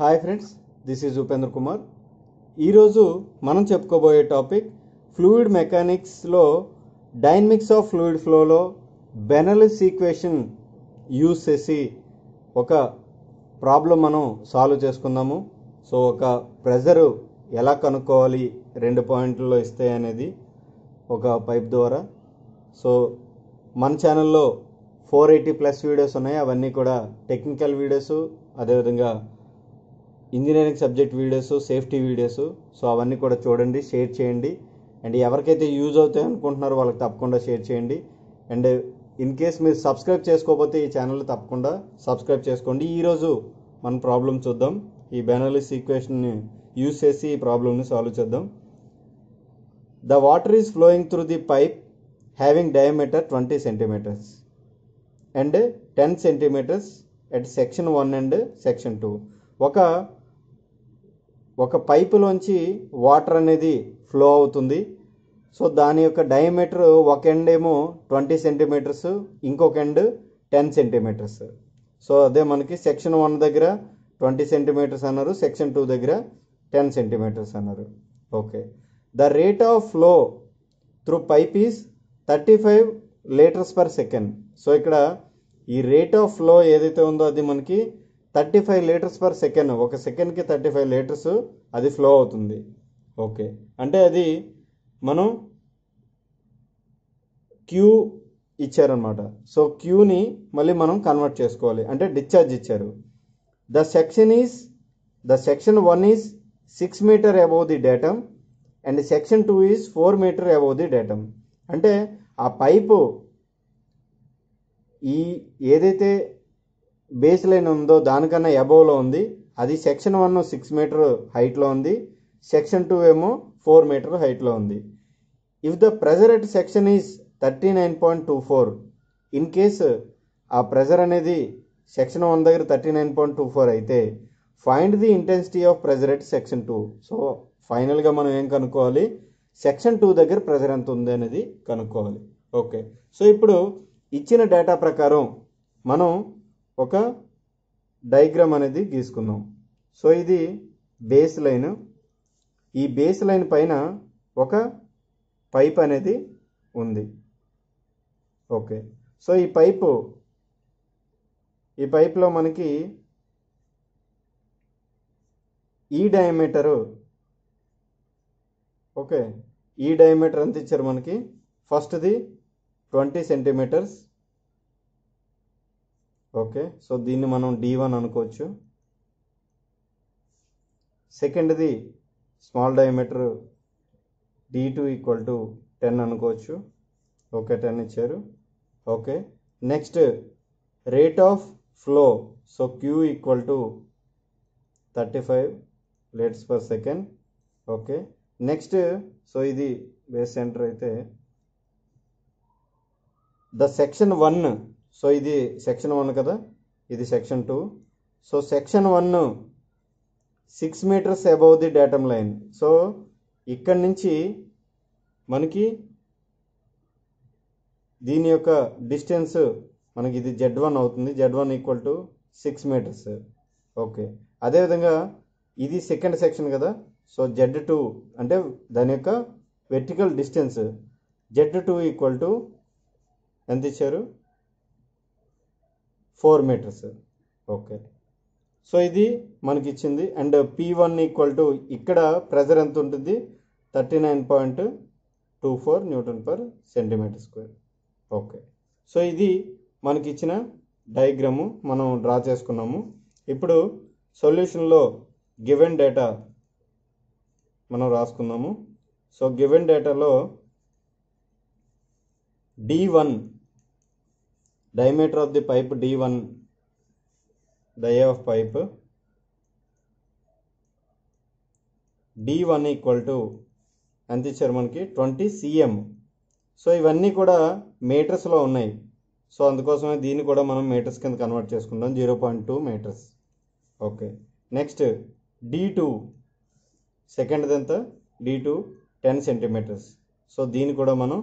hi friends this is Upendra Kumar ఈరోజు మనం చెప్పుకోబోయే టాపిక్ ఫ్లూయిడ్ మెకానిక్స్లో డైనమిక్స్ ఆఫ్ ఫ్లూయిడ్ ఫ్లోలో బెనలిస్ ఈక్వేషన్ యూజ్ చేసి ఒక ప్రాబ్లం మనం సాల్వ్ చేసుకుందాము సో ఒక ప్రెజరు ఎలా కనుక్కోవాలి రెండు పాయింట్లలో ఇస్తాయి అనేది ఒక పైప్ ద్వారా సో మన ఛానల్లో ఫోర్ ఎయిటీ ప్లస్ వీడియోస్ ఉన్నాయి అవన్నీ కూడా టెక్నికల్ వీడియోస్ అదేవిధంగా engineering subject videos safety videos so అవన్నీ కూడా చూడండి షేర్ చేయండి అండ్ ఎవరికైతే యూజ్ అవుతాయి అనుకుంటున్నారో వాళ్ళకి తప్పకుండా షేర్ చేయండి అండ్ ఇన్ కేస్ మీరు సబ్స్క్రైబ్ చేసుకోకపోతే ఈ ఛానల్ తప్పకుండా సబ్స్క్రైబ్ చేసుకోండి ఈరోజు మన ప్రాబ్లం చూద్దాం ఈ బెనాలిస్ ఈక్వేషన్ని యూజ్ చేసి ఈ ప్రాబ్లమ్ని సాల్వ్ చేద్దాం the water is flowing through the pipe having diameter twenty centimetres and ten centimetres at section one and section two ఒక ఒక పైపులోంచి వాటర్ అనేది ఫ్లో అవుతుంది సో దాని యొక్క డయామీటర్ ఒక ఎండ్ ఏమో ట్వంటీ సెంటీమీటర్స్ ఇంకొక ఎండ్ టెన్ సెంటీమీటర్స్ సో అదే మనకి సెక్షన్ వన్ దగ్గర ట్వంటీ సెంటీమీటర్స్ అన్నారు సెక్షన్ టూ దగ్గర టెన్ సెంటీమీటర్స్ అన్నారు okay the rate of flow through pipe is thirty five litres per second so ఇక్కడ ఈ రేట్ ఆఫ్ ఫ్లో ఏదైతే ఉందో అది మనకి thirty five litres per second ఒక సెకండ్కి థర్టీ ఫైవ్ లీటర్స్ అది ఫ్లో అవుతుంది ఓకే అంటే అది మనం క్యూ ఇచ్చారనమాట సో క్యూని మళ్ళీ మనం కన్వర్ట్ చేసుకోవాలి అంటే డిశ్చార్జ్ ఇచ్చారు the section is the section one is six metre above the datum and section two is four metre above the datum అంటే ఆ పైపు ఈ ఏదైతే బేస్ లైన్ ఉందో దానికన్నా ఎబోవ్లో ఉంది అది సెక్షన్ వన్ సిక్స్ మీటర్ హైట్లో ఉంది సెక్షన్ టూ ఏమో ఫోర్ మీటర్ హైట్లో ఉంది if the pressure at section is thirty nine point two four in case ఆ ప్రెజర్ అనేది సెక్షన్ వన్ దగ్గర thirty nine point two four అయితే find the intensity of pressure at section two so ఫైనల్గా మనం ఏం కనుక్కోవాలి సెక్షన్ టూ దగ్గర pressure ఎంత ఉంది అనేది కనుక్కోవాలి ఓకే సో ఇప్పుడు ఇచ్చిన డేటా ప్రకారం మనం ఒక డయాగ్రామ్ అనేది గీసుకుందాం సో ఇది బేస్ లైన్ ఈ బేస్ లైన్ పైన ఒక పైప్ అనేది ఉంది ఓకే సో ఈ పైపు ఈ పైప్లో మనకి ఈ డయామీటరు ఓకే ఈ డయామీటర్ ఎంత ఇచ్చారు మనకి ఫస్ట్ది ట్వంటీ సెంటీమీటర్స్ ఓకే సో దీన్ని మనం డి వన్ అనుకోవచ్చు సెకండ్ది small diameter D two equal to ten అనుకోవచ్చు ఓకే టెన్ ఇచ్చారు okay next rate of flow so Q equal to thirty five litres per second okay next so ఇది base centre అయితే the section one so ఇది section one కదా ఇది section two so section one six metres above the datum line so ఇక్కడి నుంచి మనకి దీని యొక్క డిస్టెన్స్ మనకి ఇది జెడ్ వన్ అవుతుంది Z one equal to six metres okay అదేవిధంగా ఇది సెకండ్ సెక్షన్ కదా సో జెడ్ టూ అంటే దాని యొక్క vertical distance Z two equal to ఎంత ఇచ్చారు ఫోర్ మీటర్స్ ఓకే సో ఇది మనకి ఇచ్చింది and P one equal to ఇక్కడ ప్రెజర్ ఎంత ఉంటుంది thirty nine point two four newton per centimetre square okay so ఇది మనకి ఇచ్చిన డయాగ్రాము మనం డ్రా చేసుకున్నాము ఇప్పుడు సొల్యూషన్లో గివెన్ డేటా మనం రాసుకుందాము సో గివెన్ డేటాలో D one of the pipe D one D1 of of D one equal to ఎంత ఇచ్చారు మనకి ట్వంటీ సిఎం సో ఇవన్నీ కూడా మీటర్స్లో ఉన్నాయి సో అందుకోసమే దీన్ని కూడా మనం మీటర్స్ కింద కన్వర్ట్ చేసుకుంటాం zero point two metres okay next D two సెకండ్ది ఎంత D two ten centimetres so దీన్ని కూడా మనం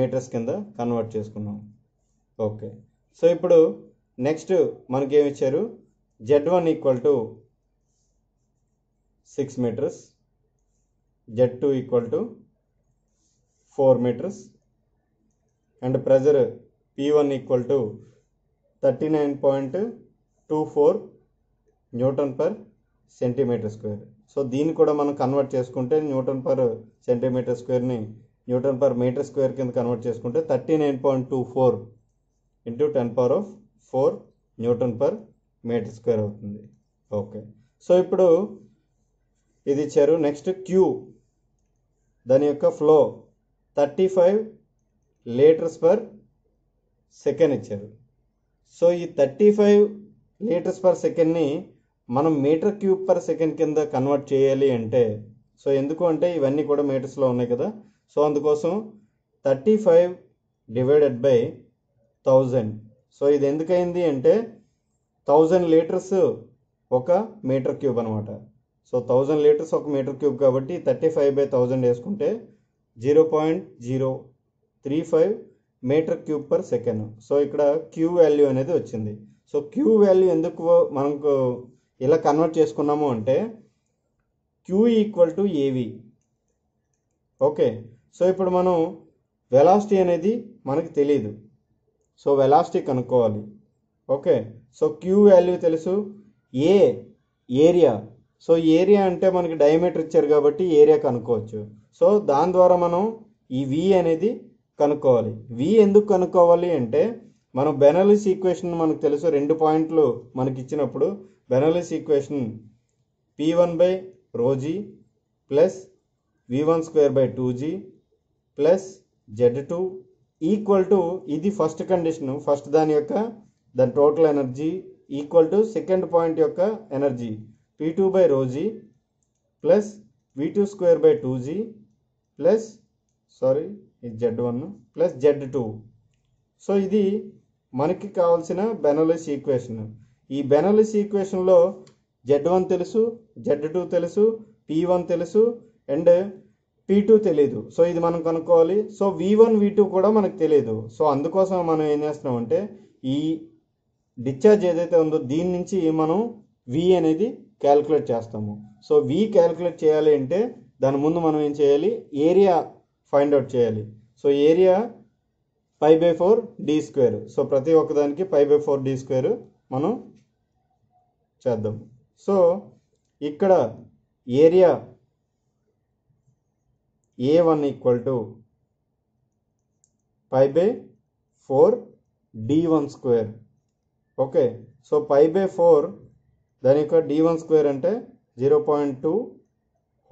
మీటర్స్ కింద కన్వర్ట్ చేసుకున్నాం ఓకే సో ఇప్పుడు నెక్స్ట్ మనకి ఏమి ఇచ్చారు Z one equal to six metres Z two equal to four metres and pressure P one equal to thirty nine point two four newton per centimetre square so దీన్ని కూడా మనం convert చేసుకుంటే newton per centimetre స్క్వేర్ని newton per metre square కింద convert చేసుకుంటే thirty nine point two four into ten power of four newton per metre square అవుతుంది okay so ఇప్పుడు ఇది ఇచ్చారు నెక్స్ట్ క్యూ దాని యొక్క flow thirty five litres per second ఇచ్చారు సో ఈ థర్టీ ఫైవ్ లీటర్స్ పర్ సెకండ్ని మనం మీటర్ క్యూబ్ పర్ సెకండ్ కింద కన్వర్ట్ చేయాలి అంటే సో ఎందుకు అంటే ఇవన్నీ కూడా మీటర్స్లో ఉన్నాయి కదా సో అందుకోసం thirty five divided by thousand so ఇది ఎందుకైంది అంటే థౌజండ్ లీటర్స్ ఒక మీటర్ క్యూబ్ అనమాట సో థౌజండ్ లీటర్స్ ఒక మీటర్ క్యూబ్ కాబట్టి థర్టీ ఫైవ్ బై థౌజండ్ వేసుకుంటే zero point zero three five metre cube per second so ఇక్కడ క్యూ వాల్యూ అనేది వచ్చింది సో క్యూ వాల్యూ ఎందుకు మనకు ఇలా కన్వర్ట్ చేసుకున్నాము అంటే క్యూ ఈక్వల్ టు ఏవి ఓకే సో ఇప్పుడు మనం వెలాసిటీ అనేది మనకు తెలియదు సో వెలాసిటీ కనుక్కోవాలి ఓకే సో క్యూ వాల్యూ తెలుసు ఏ ఏరియా సో ఏరియా అంటే మనకి డయామీటర్ ఇచ్చారు కాబట్టి ఏరియా కనుక్కోవచ్చు సో దాని ద్వారా మనం ఈ వి అనేది కనుక్కోవాలి వి ఎందుకు కనుక్కోవాలి అంటే మనం బెనలిస్ ఈక్వేషన్ మనకు తెలుసు రెండు పాయింట్లు మనకి ఇచ్చినప్పుడు Bernoulli's equation P one by rho g plus V one square by two G plus Z two equal to ఇది ఫస్ట్ కండిషన్ ఫస్ట్ దాని యొక్క దాని total energy equal to second point యొక్క energy P two by rho g plus V two square by two G plus sorry Z one plus Z two so ఇది మనకి కావాల్సిన Bernoulli's equation ఈ Bernoulli's ఈక్వేషన్లో Z one తెలుసు Z two తెలుసు P one తెలుసు and P two తెలియదు so ఇది మనం కనుక్కోవాలి so V one V two కూడా మనకు తెలియదు సో అందుకోసం మనం ఏం చేస్తున్నాం అంటే ఈ డిశ్చార్జ్ ఏదైతే ఉందో దీని నుంచి మనం వి అనేది క్యాలిక్యులేట్ చేస్తాము సో వి క్యాలిక్యులేట్ చేయాలి అంటే దాని ముందు మనం ఏం చేయాలి ఏరియా ఫైండ్ అవుట్ చేయాలి so area pi by four D square so ప్రతి ఒక్కదానికి pi by four D square మనం చేద్దాం సో ఇక్కడ area A one equal to pi by four D one square okay so pi by four దాని యొక్క D one square అంటే zero point two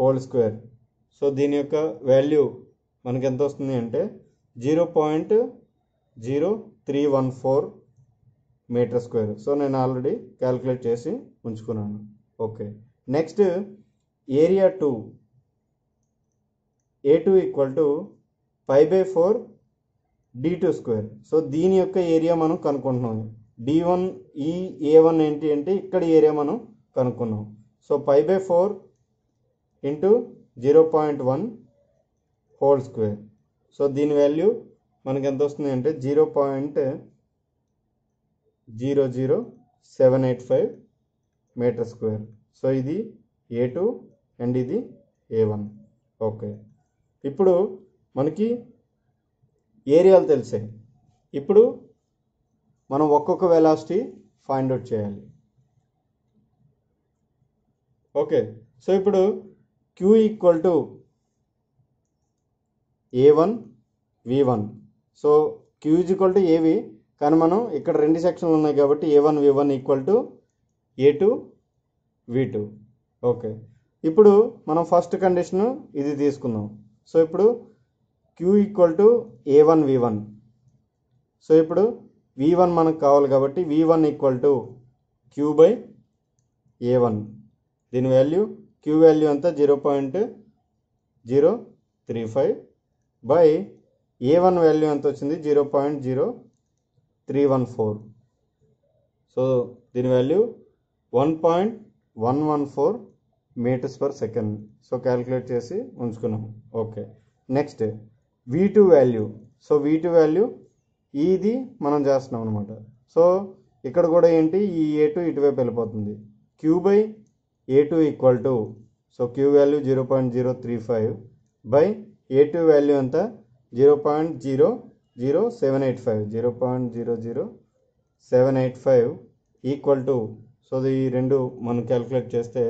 whole square so దీని యొక్క value మనకి ఎంత వస్తుంది అంటే zero point zero three one four metre square so నేను ఆల్రెడీ క్యాలిక్యులేట్ చేసి ఉంచుకున్నాను okay next area two A two equal to five by four D two square so దీని యొక్క ఏరియా మనం కనుక్కుంటున్నాం డి వన్ ఈ ఏ వన్ ఏంటి అంటే ఇక్కడ ఏరియా మనం కనుక్కున్నాం so five by four into zero point one whole square so దీని వాల్యూ మనకి ఎంత వస్తుంది అంటే zero point zero zero seven eight five metre square so ఇది ఏ టూ అండ్ ఇది ఏ వన్ ఓకే ఇప్పుడు మనకి ఏరియాలు తెలిసాయి ఇప్పుడు మనం ఒక్కొక్క వెలాసిటీ ఫైండ్ అవుట్ చేయాలి ఓకే సో ఇప్పుడు Q equal to A one V one so Q is equal to A V కానీ మనం ఇక్కడ రెండు సెక్షన్లు ఉన్నాయి కాబట్టి A one V one equal to A two V two okay ఇప్పుడు మనం ఫస్ట్ కండిషను ఇది తీసుకుందాం సో ఇప్పుడు Q equal to A one V one so ఇప్పుడు వి వన్ మనకు కావాలి కాబట్టి V one equal to Q by A one దీని వాల్యూ క్యూ వాల్యూ అంతా zero point zero three five by A one value ఎంత వచ్చింది zero point zero three one four so దీని value one point one one four metres per second so calculate చేసి ఉంచుకున్నాం okay next V two value so V two value ఇది మనం చేస్తున్నాం అనమాట so ఇక్కడ కూడా ఏంటి ఈ ఏ టూ ఇటువైపు వెళ్ళిపోతుంది Q by A two equal to so Q value zero point zero three five by A two value అంతా zero point zero zero seven eight five zero point zero zero seven eight five equal to so ఈ రెండు మనం calculate చేస్తే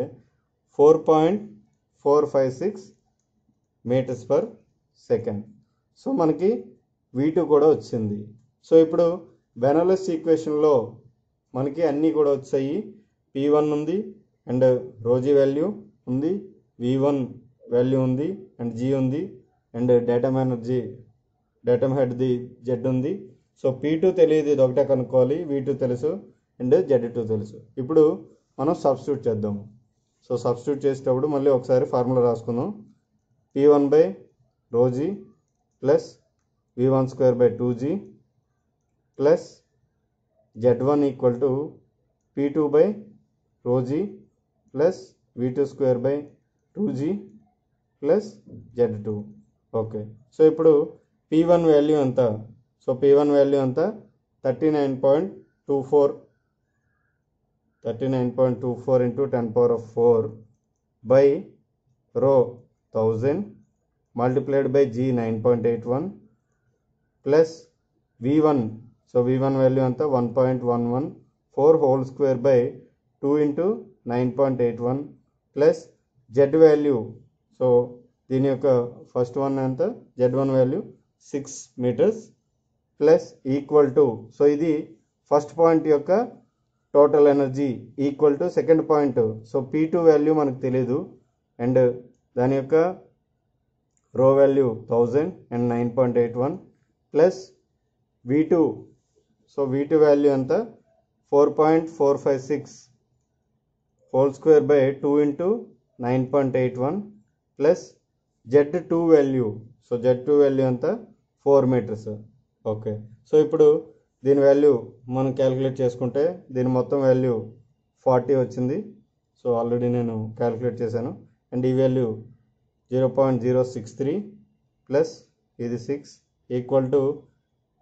four point four five six metres per second so మనకి V two కూడా వచ్చింది so ఇప్పుడు బెనలస్ ఈక్వేషన్లో మనకి అన్నీ కూడా వచ్చాయి పి వన్ ఉంది అండ్ రోజీ వాల్యూ ఉంది వి వన్ వాల్యూ ఉంది అండ్ జీ ఉంది అండ్ డేటమ్ ఎనర్జీ డేటమ్ హెడ్ది జెడ్ ఉంది సో పీ టూ తెలియదు ఇది ఒకటే కనుక్కోవాలి వీ టూ తెలుసు అండ్ జెడ్ టూ తెలుసు ఇప్పుడు మనం సబ్స్టిట్యూట్ చేద్దాము సో సబ్స్టిట్యూట్ చేసేటప్పుడు మళ్ళీ ఒకసారి ఫార్ములా రాసుకుందాం P one by rho g plus V one square by two G plus Z one equal to P two by rho g plus V two square by two G plus Z two okay so ఇప్పుడు P one value ఎంత so P one value ఎంత thirty nine point two four thirty nine point two four into ten power of four by rho thousand multiplied by g nine point eight one plus V one so V one value అంతా one point one one four whole square by two into nine point eight one plus Z value so దీని యొక్క first one ఎంత Z one value six metres plus equal to so ఇది first point యొక్క total energy equal to second point so P two value మనకు తెలియదు and దాని యొక్క rho value thousand and nine point eight one plus V two so V two value ఎంత four point four five six whole square by two into nine point eight one plus Z two value so Z two value ఎంత four metres okay so ఇప్పుడు దీని value మనం calculate చేసుకుంటే దీని మొత్తం value forty వచ్చింది so already నేను calculate చేశాను అండ్ ఈ value zero point zero six three plus ఇది six equal to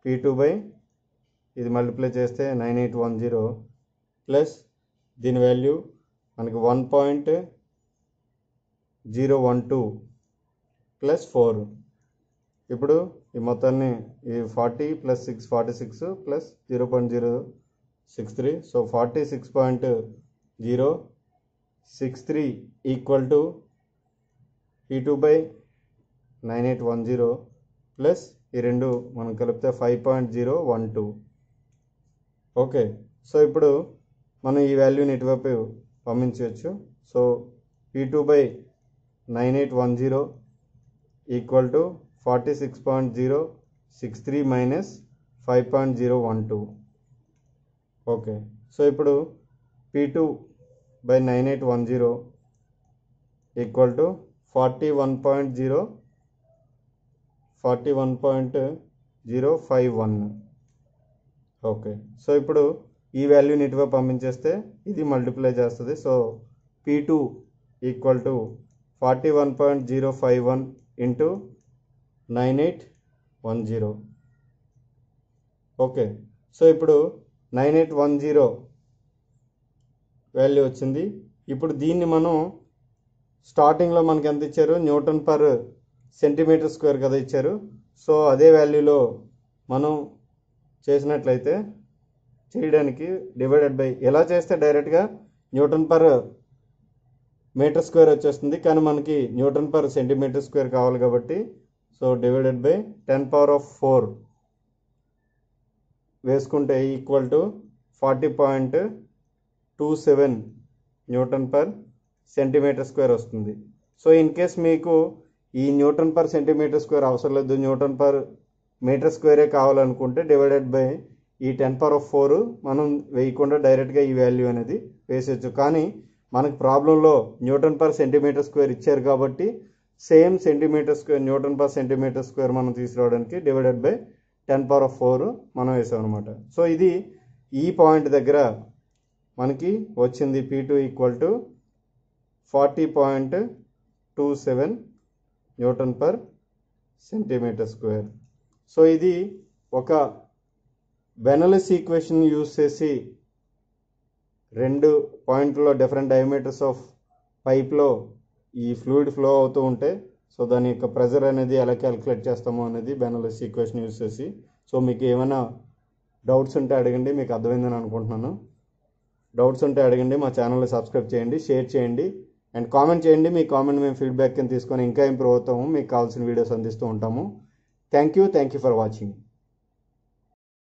P two by ఇది మల్టిప్లై చేస్తే nine eight one zero plus దీని వాల్యూ మనకి one point zero one two plus four ఇప్పుడు ఈ మొత్తాన్ని ఈ forty plus six forty six plus zero point zero six three so forty six point zero six three equal to ఈ two by nine eight one zero plus ఈ రెండు మనం కలిపితే five point zero one two okay so ఇప్పుడు మనం ఈ వాల్యూని ఇటువైపు పంపించవచ్చు సో ఈ two by nine eight one zero equal to forty six point zero six three minus five point zero one two okay so ఇప్పుడు P two by nine eight one zero equal to forty one point zero forty one point zero five one okay so ఇప్పుడు ఈ వాల్యూని ఇటువైపు పంపించేస్తే ఇది multiply చేస్తుంది so P two equal to forty one point zero five one into nine eight one zero okay so ఇప్పుడు nine eight one zero value వచ్చింది ఇప్పుడు దీన్ని మనం స్టార్టింగ్లో మనకి ఎంత ఇచ్చారు న్యూటన్ పర్ సెంటీమీటర్ స్క్వేర్ కదా ఇచ్చారు సో అదే వాల్యూలో మనం చేసినట్లయితే చేయడానికి డివైడెడ్ బై ఎలా చేస్తే డైరెక్ట్గా న్యూటన్ పర్ మీటర్ స్క్వేర్ వచ్చేస్తుంది కానీ మనకి న్యూటన్ పర్ సెంటీమీటర్ స్క్వేర్ కావాలి కాబట్టి so divided by ten power of four వేసుకుంటే equal to forty point two seven newton per centimetre square వస్తుంది సో ఇన్ కేస్ మీకు ఈ న్యూటన్ పర్ సెంటీమీటర్ స్క్వేర్ అవసరం లేదు న్యూటన్ పర్ మీటర్ స్క్వేరే కావాలనుకుంటే డివైడెడ్ బై ఈ టెన్ పవర్ ఆఫ్ ఫోర్ మనం వేయకుండా డైరెక్ట్గా ఈ వాల్యూ అనేది వేసేయచ్చు కానీ మనకు ప్రాబ్లంలో న్యూటన్ పర్ సెంటీమీటర్ స్క్వేర్ ఇచ్చారు కాబట్టి same centimetre square newton per centimetre square మనం తీసుకురావడానికి divided by ten power of four మనం వేసాం అనమాట సో ఇది ఈ పాయింట్ దగ్గర మనకి వచ్చింది P two equal to forty point two seven newton per centimetre square so ఇది ఒక బెనలస్ ఈక్వేషన్ యూజ్ చేసి రెండు పాయింట్లో డిఫరెంట్ డయామీటర్స్ ఆఫ్ పైప్లో ఈ ఫ్లూయిడ్ ఫ్లో అవుతూ ఉంటే సో దాని యొక్క ప్రెజర్ అనేది ఎలా క్యాలిక్యులేట్ చేస్తామో అనేది బెనలస్ ఈక్వేషన్ యూజ్ చేసి సో మీకు ఏమైనా డౌట్స్ ఉంటే అడగండి మీకు అర్థమైందని అనుకుంటున్నాను డౌట్స్ ఉంటే అడగండి మా ఛానల్ని సబ్స్క్రైబ్ చేయండి షేర్ చేయండి అండ్ కామెంట్ చేయండి మీ కామెంట్ మేము ఫీడ్బ్యాక్ కింద తీసుకొని ఇంకా ఇంప్రూవ్ అవుతాము మీకు కావాల్సిన వీడియోస్ అందిస్తూ ఉంటాము thank you thank you for watching